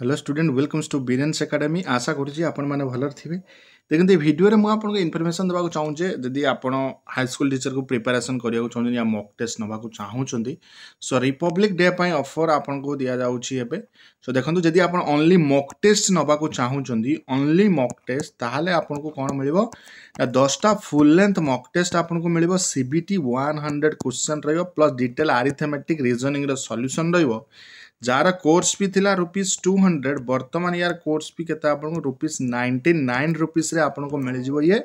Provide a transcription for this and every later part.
hello student welcomes to Biren's academy আশা করছি আপনার মানে ভালো থাকবে देखते भिडियो में आपको इनफर्मेसन देवा चाहूँ जदि आप हाईस्कल टीचर को प्रिपेरेसन करा चाहते या मक टेस्ट नाक चाहूँ सो रिपब्लिक डे अफर आपको दि जाऊँगी सो देखो जदि आप ओनली मक टेस्ट नाक चाहूँ ओनली मक टेस्ट ताल आपको कौन मिल दसटा फुल लेंथ मक टेस्ट आपको मिले CBT one hundred question plus detail arithmetic reasoning रल्यूसन रोज जार कोर्स भी थी रुपीज टू हंड्रेड बर्तमान यार कोर्स भी के रुपीज नाइंटी नाइन रुपीज ରେ ଆପଣଙ୍କୁ ମିଳିଯିବ ଇଏ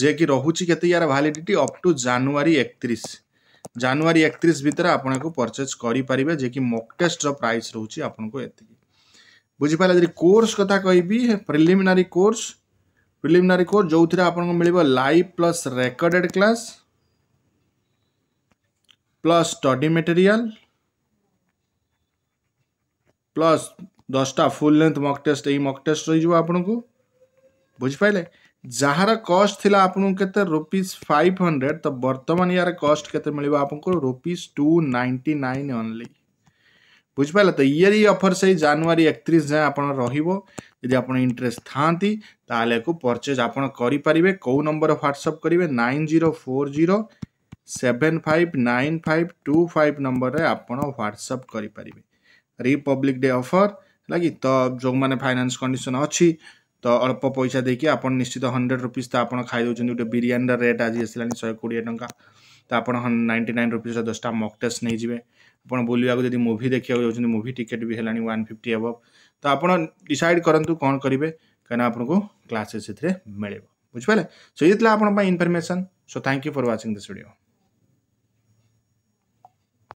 ଯିଏକି ରହୁଛି କେତେ ୟାର ଭାଲିଡିଟି ଅପ୍ ଟୁ ଜାନୁଆରୀ ଏକତିରିଶ ଜାନୁଆରୀ ଏକତିରିଶ ଭିତରେ ଆପଣ ଏହାକୁ ପରଚେଜ୍ କରିପାରିବେ ଯିଏକି ମକ୍ ଟେଷ୍ଟର ପ୍ରାଇସ୍ ରହୁଛି ଆପଣଙ୍କୁ ଏତିକି ବୁଝିପାରିଲେ ଯଦି କୋର୍ସ କଥା କହିବି ପ୍ରିଲିମିନାରୀ କୋର୍ସ ପ୍ରିଲିମିନାରୀ କୋର୍ସ ଯେଉଁଥିରେ ଆପଣଙ୍କୁ ମିଳିବ live plus recorded class plus study material plus ଦଶଟା ଫୁଲ୍ ଲେନ୍ଥ ମକ୍ ଟେଷ୍ଟ ଏଇ ମକ୍ ଟେଷ୍ଟ ରହିଯିବ ଆପଣଙ୍କୁ बुझिपारे जार कस्ट थी आपत रुपीज फाइव हंड्रेड तो बर्तमान यार कस्ट के आपको rupees two ninety nine only बुझिपारे तो इयर अफर से जानुरी एक जाए रही आप इंटरेस्ट था परचेज आपे कौ नंबर ह्वाट्सअप करेंगे nine zero four zero seven five nine five two five number में आप ह्वाट्सअप करें रिपब्लिक डे अफर है तो जो मैंने फाइनान्स कंडीशन अच्छी ତ ଅଳ୍ପ ପଇସା ଦେଇକି ଆପଣ ନିଶ୍ଚିତ ହଣ୍ଡ୍ରେଡ଼ ରୁପିଜ୍ ତ ଆପଣ ଖାଇଦେଉଛନ୍ତି ଗୋଟେ ବିରିୟାନୀର ରେଟ୍ ଆଜି ଆସିଲାଣି ଶହେ କୋଡ଼ିଏ ଟଙ୍କା ତ ଆପଣ ନାଇଣ୍ଟି ନାଇନ୍ ରୁପିଜ୍ର ଦଶଟା ମକ୍ଟେସ୍ ନେଇଯିବେ ଆପଣ ବୁଲିବାକୁ ଯଦି ମୁଭି ଦେଖିବାକୁ ଯାଉଛନ୍ତି ମୁଭି ଟିକେଟ୍ ବି ହେଲାଣି ୱାନ୍ ଫିଫ୍ଟି ଏଭବ୍ ତ ଆପଣ ଡିସାଇଡ଼୍ କରନ୍ତୁ କ'ଣ କରିବେ କାହିଁକିନା ଆପଣଙ୍କୁ କ୍ଲାସେସ୍ ସେଥିରେ ମିଳିବ ବୁଝିପାରିଲେ ସୋ ଇଏ ଥିଲା ଆପଣଙ୍କ ପାଇଁ information so thank you for watching this video